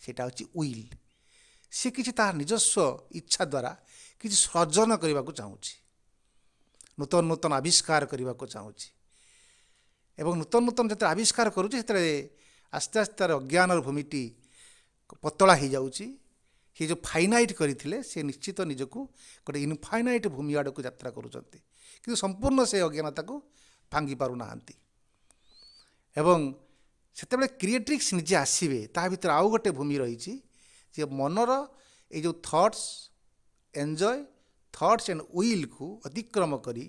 S2: ସେଇଟା ହେଉଛି ୱିଲ୍ ସେ କିଛି ତାହା ନିଜସ୍ୱ ଇଚ୍ଛା ଦ୍ୱାରା କିଛି ସର୍ଜନ କରିବାକୁ ଚାହୁଁଛି ନୂତନ ନୂତନ ଆବିଷ୍କାର କରିବାକୁ ଚାହୁଁଛି ଏବଂ ନୂତନ ନୂତନ ଯେତେବେଳେ ଆବିଷ୍କାର କରୁଛି ସେତେବେଳେ ଆସ୍ତେ ଆସ୍ତେ ତା'ର ଅଜ୍ଞାନର ଭୂମିଟି ପତଳା ହୋଇଯାଉଛି ସେ ଯେଉଁ ଫାଇନାଇଟ୍ କରିଥିଲେ ସେ ନିଶ୍ଚିତ ନିଜକୁ ଗୋଟେ ଇନଫାଇନାଇଟ୍ ଭୂମି ଆଡ଼କୁ ଯାତ୍ରା କରୁଛନ୍ତି କିନ୍ତୁ ସମ୍ପୂର୍ଣ୍ଣ ସେ ଅଜ୍ଞାନତାକୁ ଭାଙ୍ଗି ପାରୁନାହାନ୍ତି ଏବଂ ସେତେବେଳେ କ୍ରିଏଟ୍ରିକ୍ସ ନିଜେ ଆସିବେ ତା ଭିତରେ ଆଉ ଗୋଟେ ଭୂମି ରହିଛି ଯେ ମନର ଏଇ ଯେଉଁ ଥଟ୍ସ ଏନ୍ଜୟ ଥଟ୍ସ ଆଣ୍ଡ ୱିଲ୍କୁ ଅତିକ୍ରମ କରି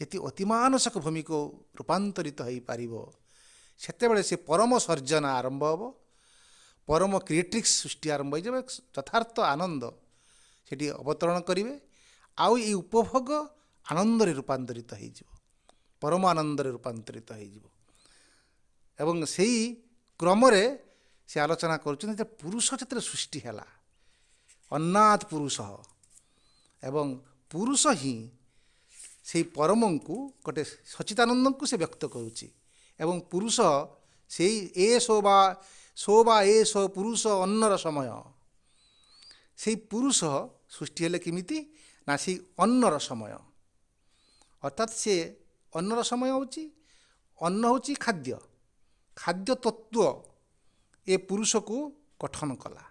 S2: ଯେତିକି ଅତିମାନସକ ଭୂମିକୁ ରୂପାନ୍ତରିତ ହୋଇପାରିବ ସେତେବେଳେ ସେ ପରମ ସର୍ଜନା ଆରମ୍ଭ ହେବ ପରମ କ୍ରିଏଟ୍ରିକ୍ସ ସୃଷ୍ଟି ଆରମ୍ଭ ହୋଇଯିବ ଯଥାର୍ଥ ଆନନ୍ଦ ସେଠି ଅବତରଣ କରିବେ ଆଉ ଏଇ ଉପଭୋଗ ଆନନ୍ଦରେ ରୂପାନ୍ତରିତ ହୋଇଯିବ ପରମାନନ୍ଦରେ ରୂପାନ୍ତରିତ ହୋଇଯିବ ଏବଂ ସେଇ କ୍ରମରେ ସେ ଆଲୋଚନା କରୁଛନ୍ତି ଯେ ପୁରୁଷ ଯେତେବେଳେ ସୃଷ୍ଟି ହେଲା ଅନ୍ନାଥ ପୁରୁଷ ଏବଂ ପୁରୁଷ ହିଁ ସେଇ ପରମଙ୍କୁ ଗୋଟେ ସଚିତାନନ୍ଦଙ୍କୁ ସେ ବ୍ୟକ୍ତ କରୁଛି ଏବଂ ପୁରୁଷ ସେଇ ଏ ସୋ ବା ସୋ ବା ଏ ସୋ ପୁରୁଷ ଅନ୍ନର ସମୟ ସେଇ ପୁରୁଷ ସୃଷ୍ଟି ହେଲେ କେମିତି ନା ସେଇ ଅନ୍ନର ସମୟ ଅର୍ଥାତ୍ ସେ ଅନ୍ନର ସମୟ ହେଉଛି ଅନ୍ନ ହେଉଛି ଖାଦ୍ୟ ଖାଦ୍ୟ ତତ୍ଵ ଏ ପୁରୁଷକୁ ଗଠନ କଲା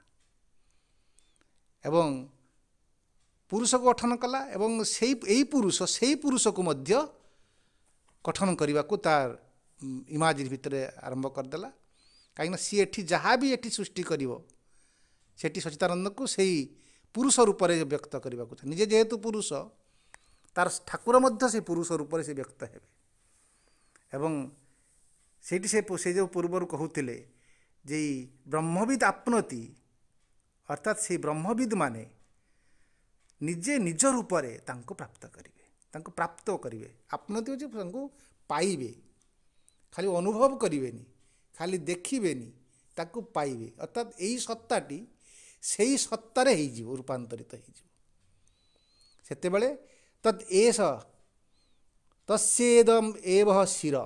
S2: ଏବଂ ପୁରୁଷକୁ ଗଠନ କଲା ଏବଂ ସେଇ ଏଇ ପୁରୁଷ ସେଇ ପୁରୁଷକୁ ମଧ୍ୟ ଗଠନ କରିବାକୁ ତାର ଇମାଜିନ ଭିତରେ ଆରମ୍ଭ କରିଦେଲା କାହିଁକିନା ସିଏ ଏଠି ଯାହା ବି ଏଠି ସୃଷ୍ଟି କରିବ ସେଠି ସଚିତାନନ୍ଦକୁ ସେଇ ପୁରୁଷ ରୂପରେ ବ୍ୟକ୍ତ କରିବାକୁ ନିଜେ ଯେହେତୁ ପୁରୁଷ ତାର ଠାକୁର ମଧ୍ୟ ସେ ପୁରୁଷ ରୂପରେ ସେ ବ୍ୟକ୍ତ ହେବେ ଏବଂ ସେଇଠି ସେ ସେ ଯେଉଁ ପୂର୍ବରୁ କହୁଥିଲେ ଯେ ବ୍ରହ୍ମବିତ୍ ଆପ୍ନତି ଅର୍ଥାତ୍ ସେଇ ବ୍ରହ୍ମବିତ୍ମାନେ ନିଜେ ନିଜ ରୂପରେ ତାଙ୍କୁ ପ୍ରାପ୍ତ କରିବେ ତାଙ୍କୁ ପ୍ରାପ୍ତ କରିବେ ଆପ୍ନତି ହେଉଛି ତାଙ୍କୁ ପାଇବେ ଖାଲି ଅନୁଭବ କରିବେନି ଖାଲି ଦେଖିବେନି ତାକୁ ପାଇବେ ଅର୍ଥାତ୍ ଏଇ ସତ୍ତାଟି ସେଇ ସତ୍ତାରେ ହେଇଯିବ ରୂପାନ୍ତରିତ ହେଇଯିବ ସେତେବେଳେ ତତ୍ ଏଷ ତସ୍ୟେଦମ୍ ଏଭ ଶିର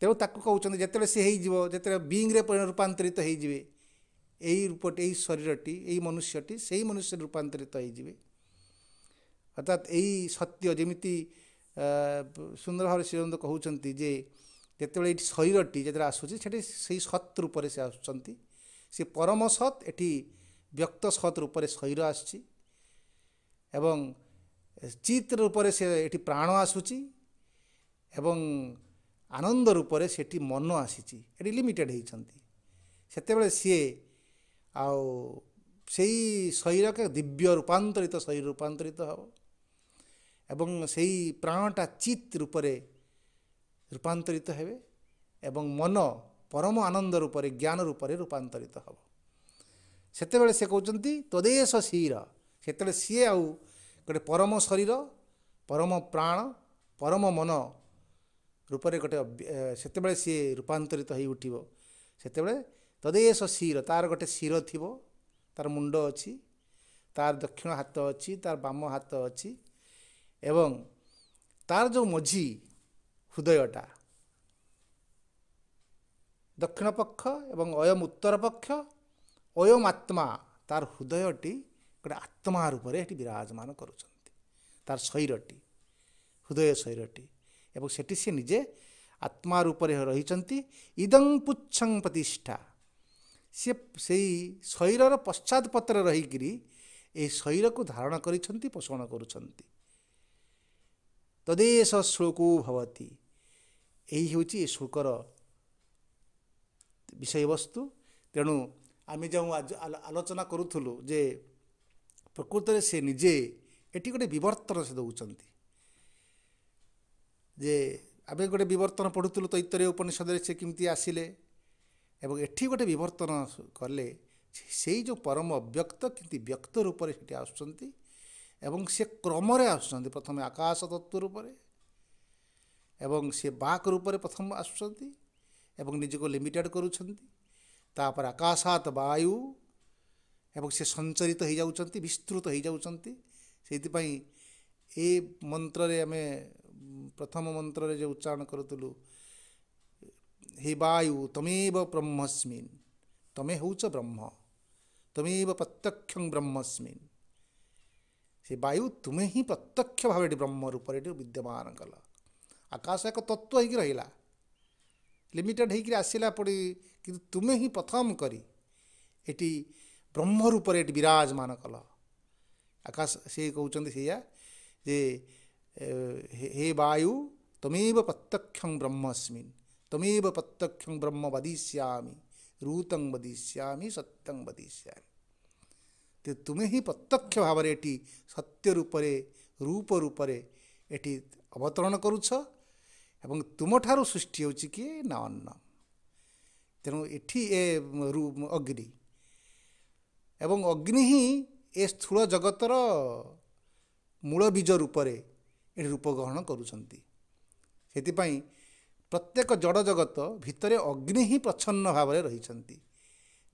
S2: ତେଣୁ ତାକୁ କହୁଛନ୍ତି ଯେତେବେଳେ ସେ ହେଇଯିବ ଯେତେବେଳେ ବିଙ୍ଗରେ ରୂପାନ୍ତରିତ ହେଇଯିବେ ଏଇ ରୂପଟି ଏଇ ଶରୀରଟି ଏଇ ମନୁଷ୍ୟଟି ସେଇ ମନୁଷ୍ୟରେ ରୂପାନ୍ତରିତ ହେଇଯିବେ ଅର୍ଥାତ୍ ଏଇ ସତ୍ୟ ଯେମିତି ସୁନ୍ଦର ଭାବରେ ଶ୍ରୀରନ୍ଦ କହୁଛନ୍ତି ଯେ ଯେତେବେଳେ ଏଇଠି ଶରୀରଟି ଯେତେବେଳେ ଆସୁଛି ସେଠି ସେଇ ସତ୍ ରୂପରେ ସେ ଆସୁଛନ୍ତି ସେ ପରମ ସତ୍ ଏଠି ବ୍ୟକ୍ତ ସତ୍ ରୂପରେ ଶରୀର ଆସୁଛି ଏବଂ ଚିତ୍ର ରୂପରେ ସେ ଏଠି ପ୍ରାଣ ଆସୁଛି ଏବଂ ଆନନ୍ଦ ରୂପରେ ସେଠି ମନ ଆସିଛି ଏଠି ଲିମିଟେଡ଼ ହେଇଛନ୍ତି ସେତେବେଳେ ସିଏ ଆଉ ସେଇ ଶରୀର ଦିବ୍ୟ ରୂପାନ୍ତରିତ ଶରୀର ରୂପାନ୍ତରିତ ହେବ ଏବଂ ସେଇ ପ୍ରାଣଟା ଚିତ୍ ରୂପରେ ରୂପାନ୍ତରିତ ହେବେ ଏବଂ ମନ ପରମ ଆନନ୍ଦ ରୂପରେ ଜ୍ଞାନ ରୂପରେ ରୂପାନ୍ତରିତ ହେବ ସେତେବେଳେ ସେ କହୁଛନ୍ତି ତଦେଶ ଶିର ସେତେବେଳେ ସିଏ ଆଉ ଗୋଟେ ପରମ ଶରୀର ପରମ ପ୍ରାଣ ପରମ ମନ ରୂପରେ ଗୋଟେ ସେତେବେଳେ ସିଏ ରୂପାନ୍ତରିତ ହେଇ ଉଠିବ ସେତେବେଳେ ତଦେଶ ଶିର ତା'ର ଗୋଟେ ଶିର ଥିବ ତା'ର ମୁଣ୍ଡ ଅଛି ତା'ର ଦକ୍ଷିଣ ହାତ ଅଛି ତା'ର ବାମ ହାତ ଅଛି ଏବଂ ତା'ର ଯେଉଁ ମଝି ହୃଦୟଟା ଦକ୍ଷିଣ ପକ୍ଷ ଏବଂ ଅୟମ ଉତ୍ତର ପକ୍ଷ ଅୟମ ଆତ୍ମା ତା'ର ହୃଦୟଟି ଗୋଟେ ଆତ୍ମା ରୂପରେ ଏଠି ବିରାଜମାନ କରୁଛନ୍ତି ତାର ଶରୀରଟି ହୃଦୟ ଶରୀରଟି ଏବଂ ସେଠି ସେ ନିଜେ ଆତ୍ମା ରୂପରେ ରହିଛନ୍ତି ଇଦଂ ପୁଚ୍ଛଂ ପ୍ରତିଷ୍ଠା ସିଏ ସେଇ ଶରୀରର ପଶ୍ଚାତପତ୍ର ରହିକରି ଏହି ଶରୀରକୁ ଧାରଣ କରିଛନ୍ତି ପୋଷଣ କରୁଛନ୍ତି ତଦେଶ ଶୁଳକୁ ଭବତୀ ଏହି ହେଉଛି ଏ ଶୁଳ୍କର ବିଷୟବସ୍ତୁ ତେଣୁ ଆମେ ଯେଉଁ ଆଲୋଚନା କରୁଥିଲୁ ଯେ ପ୍ରକୃତରେ ସେ ନିଜେ ଏଠି ଗୋଟେ ବିବର୍ତ୍ତନ ସେ ଦେଉଛନ୍ତି ଯେ ଆମେ ଗୋଟେ ବିବର୍ତ୍ତନ ପଢ଼ୁଥିଲୁ ତୈତରୀୟ ଉପନିଷଦରେ ସେ କେମିତି ଆସିଲେ ଏବଂ ଏଠି ଗୋଟେ ବିବର୍ତ୍ତନ କଲେ ସେଇ ଯେଉଁ ପରମ ଅବ୍ୟକ୍ତ କେମିତି ବ୍ୟକ୍ତ ରୂପରେ ସେଠି ଆସୁଛନ୍ତି ଏବଂ ସେ କ୍ରମରେ ଆସୁଛନ୍ତି ପ୍ରଥମେ ଆକାଶ ତତ୍ତ୍ୱ ରୂପରେ ଏବଂ ସେ ବାକ୍ ରୂପରେ ପ୍ରଥମ ଆସୁଛନ୍ତି ଏବଂ ନିଜକୁ ଲିମିଟେଡ଼୍ କରୁଛନ୍ତି ତାପରେ ଆକାଶାତ ବାୟୁ ଏବଂ ସେ ସଞ୍ଚରିତ ହୋଇଯାଉଛନ୍ତି ବିସ୍ତୃତ ହୋଇଯାଉଛନ୍ତି ସେଇଥିପାଇଁ ଏ ମନ୍ତ୍ରରେ ଆମେ ପ୍ରଥମ ମନ୍ତ୍ରରେ ଯେଉଁ ଉଚ୍ଚାରଣ କରୁଥିଲୁ ହେ ବାୟୁ ତମେବ ବ୍ରହ୍ମସ୍ମିନ୍ ତମେ ହେଉଛ ବ୍ରହ୍ମ ତମେବ ପ୍ରତ୍ୟକ୍ଷ ବ୍ରହ୍ମସ୍ମିନ୍ ସେ ବାୟୁ ତୁମେ ହିଁ ପ୍ରତ୍ୟକ୍ଷ ଭାବେ ଏଠି ବ୍ରହ୍ମ ରୂପରେ ଏଠି ବିଦ୍ୟମାନ କଲ ଆକାଶ ଏକ ତତ୍ତ୍ୱ ହୋଇକି ରହିଲା ଲିମିଟେଡ଼୍ ହୋଇକରି ଆସିଲା ପଡ଼ି କିନ୍ତୁ ତୁମେ ହିଁ ପ୍ରଥମ କରି ଏଠି ବ୍ରହ୍ମ ରୂପରେ ଏଠି ବିରାଜମାନ କଲ ଆକାଶ ସେ କହୁଛନ୍ତି ସେଇଆ ଯେ ହେ ବାୟୁ ତମେବ ପ୍ରତ୍ୟକ୍ଷଂ ବ୍ରହ୍ମସ୍ମିନ୍ ତମେବ ପ୍ରତ୍ୟକ୍ଷଂ ବ୍ରହ୍ମ ବଦିଷ୍ୟାମି ରୁତଂ ବଦିଷ୍ୟାମି ସତ୍ୟଂ ବଦିଷ୍ୟାମି ତେ ତୁମେ ହିଁ ପ୍ରତ୍ୟକ୍ଷ ଭାବରେ ଏଠି ସତ୍ୟ ରୂପରେ ରୂପ ରୂପରେ ଏଠି ଅବତରଣ କରୁଛ ଏବଂ ତୁମଠାରୁ ସୃଷ୍ଟି ହେଉଛି କିଏ ନା ଅନ୍ନ ତେଣୁ ଏଠି ଏ ଅଗ୍ନି ଏବଂ ଅଗ୍ନି ହିଁ ଏ ସ୍ଥୂଳ ଜଗତର ମୂଳ ବୀଜ ରୂପରେ ଏଠି ରୂପ ଗ୍ରହଣ କରୁଛନ୍ତି ସେଥିପାଇଁ ପ୍ରତ୍ୟେକ ଜଡ଼ ଜଗତ ଭିତରେ ଅଗ୍ନି ହିଁ ପ୍ରଚ୍ଛନ୍ନ ଭାବରେ ରହିଛନ୍ତି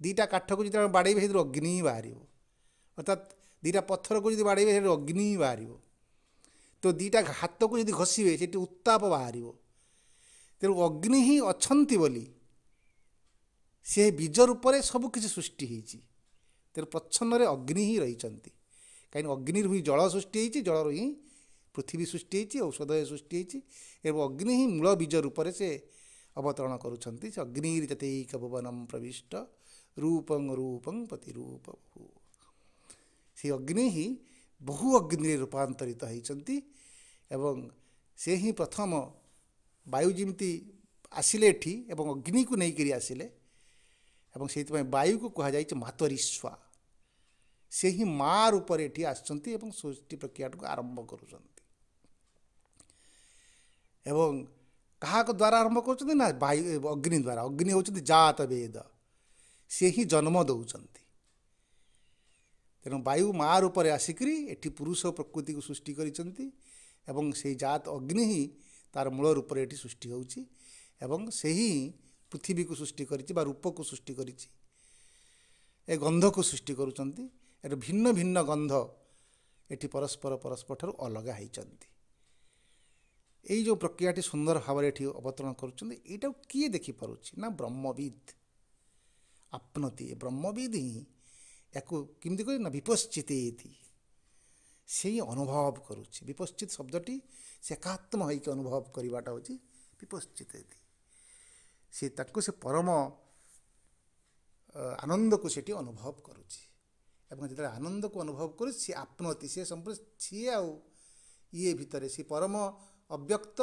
S2: ଦୁଇଟା କାଠକୁ ଯଦି ଆମେ ବାଡ଼େଇବେ ସେଥିରୁ ଅଗ୍ନି ହିଁ ବାହାରିବ ଅର୍ଥାତ୍ ଦୁଇଟା ପଥରକୁ ଯଦି ବାଡ଼େଇବେ ସେଠି ଅଗ୍ନି ହିଁ ବାହାରିବ ତ ଦୁଇଟା ହାତକୁ ଯଦି ଘଷିବେ ସେଠି ଉତ୍ତାପ ବାହାରିବ ତେଣୁ ଅଗ୍ନି ହିଁ ଅଛନ୍ତି ବୋଲି ସେ ବୀଜ ରୂପରେ ସବୁକିଛି ସୃଷ୍ଟି ହେଇଛି ତେଣୁ ପ୍ରଚ୍ଛନ୍ନରେ ଅଗ୍ନି ହିଁ ରହିଛନ୍ତି କାହିଁକି ଅଗ୍ନିରୁ ହିଁ ଜଳ ସୃଷ୍ଟି ହେଇଛି ଜଳରୁ ହିଁ ପୃଥିବୀ ସୃଷ୍ଟି ହେଇଛି ଔଷଧ ସୃଷ୍ଟି ହେଇଛି ଏବଂ ଅଗ୍ନି ହିଁ ମୂଳ ବୀଜ ରୂପରେ ସେ ଅବତରଣ କରୁଛନ୍ତି ସେ ଅଗ୍ନିରେ ଯେତେକ ଭୁବନମ୍ ପ୍ରବିଷ୍ଟ ରୂପଂ ରୂପଂ ପ୍ରତିରୂପ ସେ ଅଗ୍ନି ହିଁ ବହୁ ଅଗ୍ନିରେ ରୂପାନ୍ତରିତ ହୋଇଛନ୍ତି ଏବଂ ସେ ହିଁ ପ୍ରଥମ ବାୟୁ ଯେମିତି ଆସିଲେ ଏଠି ଏବଂ ଅଗ୍ନିକୁ ନେଇକରି ଆସିଲେ ଏବଂ ସେଇଥିପାଇଁ ବାୟୁକୁ କୁହାଯାଇଛି ମାତରିଶ୍ୱା ସେ ହିଁ ମା' ରୂପରେ ଏଠି ଆସୁଛନ୍ତି ଏବଂ ସୃଷ୍ଟି ପ୍ରକ୍ରିୟାଟିକୁ ଆରମ୍ଭ କରୁଛନ୍ତି ଏବଂ କାହାକ ଦ୍ୱାରା ଆରମ୍ଭ କରୁଛନ୍ତି ନା ବାୟୁ ଅଗ୍ନି ଦ୍ୱାରା ଅଗ୍ନି ହେଉଛନ୍ତି ଜାତ ବେଦ ସେ ହିଁ ଜନ୍ମ ଦେଉଛନ୍ତି ତେଣୁ ବାୟୁ ମା' ରୂପରେ ଆସିକରି ଏଠି ପୁରୁଷ ପ୍ରକୃତିକୁ ସୃଷ୍ଟି କରିଛନ୍ତି ଏବଂ ସେହି ଜାତ ଅଗ୍ନି ହିଁ ତା'ର ମୂଳ ରୂପରେ ଏଠି ସୃଷ୍ଟି ହେଉଛି ଏବଂ ସେହି ପୃଥିବୀକୁ ସୃଷ୍ଟି କରିଛି ବା ରୂପକୁ ସୃଷ୍ଟି କରିଛି ଏ ଗନ୍ଧକୁ ସୃଷ୍ଟି କରୁଛନ୍ତି ଏର ଭିନ୍ନ ଭିନ୍ନ ଗନ୍ଧ ଏଠି ପରସ୍ପର ପରସ୍ପର ଠାରୁ ଅଲଗା ହୋଇଛନ୍ତି ଏଇ ଯେଉଁ ପ୍ରକ୍ରିୟାଟି ସୁନ୍ଦର ଭାବରେ ଏଠି ଅବତରଣ କରୁଛନ୍ତି ଏଇଟାକୁ କିଏ ଦେଖିପାରୁଛି ନା ବ୍ରହ୍ମବିଦ୍ ଏ ବ୍ରହ୍ମବିଦ୍ ହିଁ ୟାକୁ କେମିତି କହିବି ନା ବିପଶ୍ଚିତ ଏଇଠି ସେଇ ଅନୁଭବ କରୁଛି ବିପଶ୍ଚିତ ଶବ୍ଦଟି ସେ ଏକାତ୍ମ ହୋଇକି ଅନୁଭବ କରିବାଟା ହେଉଛି ବିପଶ୍ଚିତ ଏଥି ସେ ତାକୁ ସେ ପରମ ଆନନ୍ଦକୁ ସେଠି ଅନୁଭବ କରୁଛି ଏବଂ ଯେତେବେଳେ ଆନନ୍ଦକୁ ଅନୁଭବ କରୁଛି ସିଏ ଆପ୍ନତି ସେ ସମ୍ପୃକ୍ତ ସିଏ ଆଉ ଇଏ ଭିତରେ ସେ ପରମ ଅବ୍ୟକ୍ତ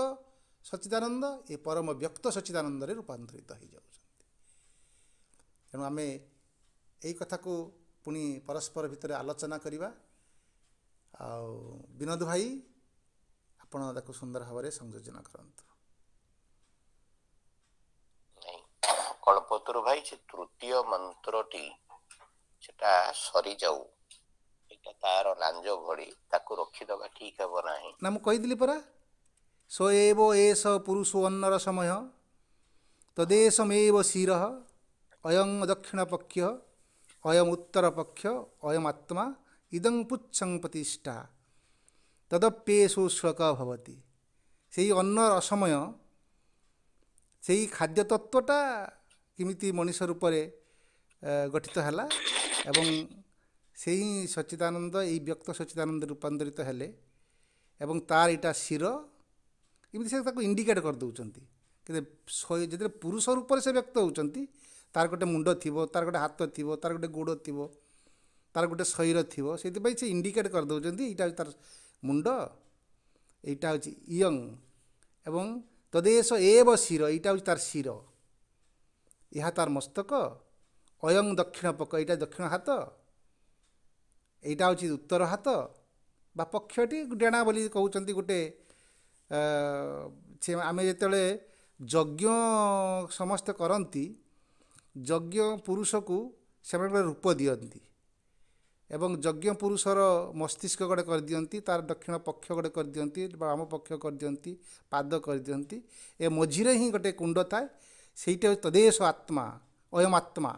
S2: ସଚ୍ଚିଦାନନ୍ଦ ଏ ପରମ ବ୍ୟକ୍ତ ସଚ୍ଚିଦାନନ୍ଦରେ ରୂପାନ୍ତରିତ ହୋଇଯାଉଛନ୍ତି ତେଣୁ ଆମେ ଏଇ କଥାକୁ ପୁଣି ପରସ୍ପର ଭିତରେ ଆଲୋଚନା କରିବା ଆଉ ବିନୋଦ ଭାଇ ଆପଣ ତାକୁ ସୁନ୍ଦର ଭାବରେ ସଂଯୋଜନା କରନ୍ତୁ
S1: କଳ୍ପତର ଭାଇ ସେ ତୃତୀୟ ମନ୍ତ୍ରଟି ସେଟା ସରିଯାଉ ତାର ଲାଞ୍ଜ ଭଳି ତାକୁ ରଖିଦେବା ଠିକ ହେବ ନାହିଁ
S2: ନା ମୁଁ କହିଥିଲି ପରା ସ୍ୱଏବ ଏସ ପୁରୁଷ ଅନ୍ନର ସମୟ ତଦେଶମେବ ଶିର ଅୟଂ ଦକ୍ଷିଣ ପକ୍ଷ ଅୟମ ଉତ୍ତର ପକ୍ଷ ଅୟମ ଆତ୍ମା ଇଦଂ ପୁଚ୍ଛଂ ପ୍ରତିଷ୍ଠା ତଦପ୍ୟେଷୁ ଶ୍ଳୋକ ଭବତୀ ସେଇ ଅନ୍ନର ସମୟ ସେଇ ଖାଦ୍ୟ ତତ୍ତ୍ୱଟା କେମିତି ମଣିଷ ରୂପରେ ଗଠିତ ହେଲା ଏବଂ ସେହି ସଚ୍ଚିଦାନନ୍ଦ ଏଇ ବ୍ୟକ୍ତ ସଚ୍ଚିଦାନନ୍ଦ ରୂପାନ୍ତରିତ ହେଲେ ଏବଂ ତାର ଏଇଟା ଶିର ଏମିତି ସେ ତାକୁ ଇଣ୍ଡିକେଟ୍ କରିଦେଉଛନ୍ତି କିନ୍ତୁ ଯେତେବେଳେ ପୁରୁଷ ରୂପରେ ସେ ବ୍ୟକ୍ତ ହେଉଛନ୍ତି ତାର ଗୋଟେ ମୁଣ୍ଡ ଥିବ ତାର ଗୋଟେ ହାତ ଥିବ ତାର ଗୋଟେ ଗୋଡ଼ ଥିବ ତାର ଗୋଟେ ଶରୀର ଥିବ ସେଥିପାଇଁ ସେ ଇଣ୍ଡିକେଟ୍ କରିଦେଉଛନ୍ତି ଏଇଟା ହେଉଛି ତାର ମୁଣ୍ଡ ଏଇଟା ହେଉଛି ଇୟଙ୍ଗ ଏବଂ ତଦେଶ ଏବ ଶିର ଏଇଟା ହେଉଛି ତାର ଶିର ଏହା ତାର ମସ୍ତକ ଅୟଂ ଦକ୍ଷିଣ ପକ ଏଇଟା ଦକ୍ଷିଣ ହାତ ଏଇଟା ହେଉଛି ଉତ୍ତର ହାତ ବା ପକ୍ଷଟି ଡେଣା ବୋଲି କହୁଛନ୍ତି ଗୋଟେ ସେ ଆମେ ଯେତେବେଳେ ଯଜ୍ଞ ସମସ୍ତେ କରନ୍ତି ଯଜ୍ଞ ପୁରୁଷକୁ ସେମାନେ ଗୋଟେ ରୂପ ଦିଅନ୍ତି ଏବଂ ଯଜ୍ଞ ପୁରୁଷର ମସ୍ତିଷ୍କ ଗୋଟେ କରିଦିଅନ୍ତି ତା'ର ଦକ୍ଷିଣ ପକ୍ଷ ଗୋଟେ କରିଦିଅନ୍ତି ବାମ ପକ୍ଷ କରିଦିଅନ୍ତି ପାଦ କରିଦିଅନ୍ତି ଏ ମଝିରେ ହିଁ ଗୋଟେ କୁଣ୍ଡ ଥାଏ সেইটা তদেশ আত্মা অয়ম আত্মা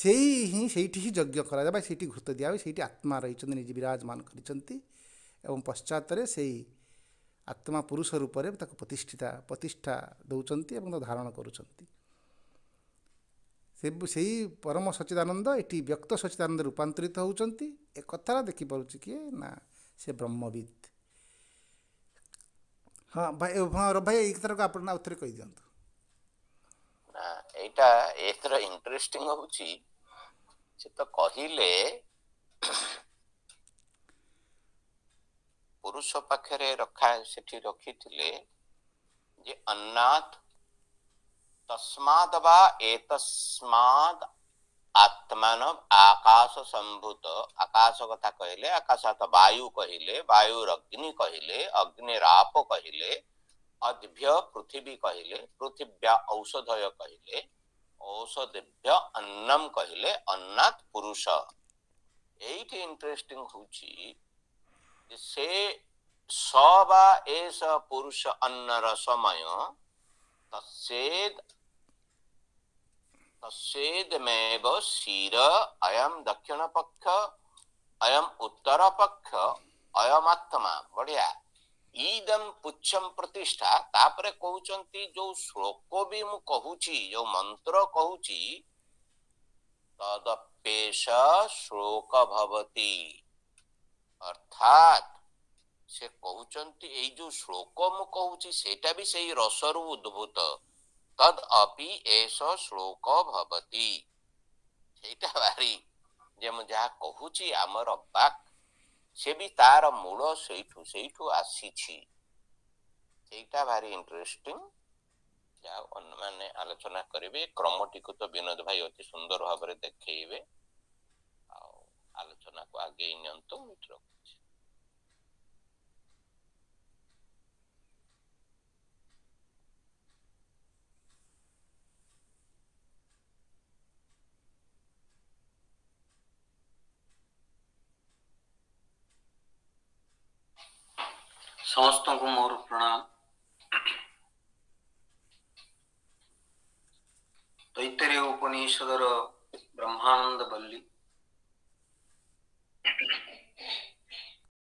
S2: সেই ହିଁ ସେଇଠି ହିଁ ଯଜ୍ଞ କରାଯାଏ ବା ସେଇଠି ଘୃତ ଦିଆହୁଏ ସେଇଠି ଆତ୍ମା ରହିଛନ୍ତି ନିଜେ ବିରାଜମାନ କରିଛନ୍ତି ଏବଂ ପଶ୍ଚାତରେ ସେଇ ଆତ୍ମା ପୁରୁଷ ରୂପରେ ତାକୁ ପ୍ରତିଷ୍ଠିତା ପ୍ରତିଷ୍ଠା ଦେଉଛନ୍ତି ଏବଂ ତାକୁ ଧାରଣ କରୁଛନ୍ତି ସେ ସେଇ ପରମ ସଚିଦାନନ୍ଦ ଏଠି ବ୍ୟକ୍ତ ସଚିଦାନନ୍ଦ ରୂପାନ୍ତରିତ ହେଉଛନ୍ତି ଏ କଥାଟା ଦେଖିପାରୁଛି କିଏ ନା ସେ ବ୍ରହ୍ମବିଦ हाँ भाई हाँ, एक तरह का ना
S1: एटा एतर इंटरेस्टिंग तो कहिले पुरुष पक्षरे रखा सेठी रखी थिले जे अन्नात तस्माद् वा एतस्माद् आत्मा आकाश सम्भूत आकाश कथा कहिले आकाशत वायु कहिले वायु रग् कहिले अग्निप कहिले पृथ्वी कहिले पृथ्वी औषधय कहिले औषध्यभ्य अन्नम कहिले अन्ना पुरुष एन्ट्रेस्टिङ हौ चाहिँ पुरुष अन्न र समय तस्ेदमेव शीर अयम दक्षिण पक्ष अयम उत्तर पक्ष अयमात्मा बढ़िया ईदम पुच्छम प्रतिष्ठा तापरे कहउचंती जो श्लोक भी मु कहउची जो मंत्र कहउची तद श्लोक भवति अर्थात से कहउचंती जो श्लोक मु कहउची सेटा भी सही रस रु उद्भूत তদ অপি এস শ্লোক ভবতি সেইটা ভারি যে মু যা কহুচি আমার বাক সে বি তার মূল সেইঠু সেইঠু আসিছি সেইটা ভারি ইন্টারেস্টিং যা অন্য মানে আলোচনা করিবে ক্রমটিকে তো বিনোদ ভাই অতি সুন্দর ভাবে দেখাইবে আলোচনা কো আগে নিয়ন্ত্রণ মিত্রক समस्तों को मोर प्रणाम तैतरीय उपनिषद ब्रह्मानंद बल्ली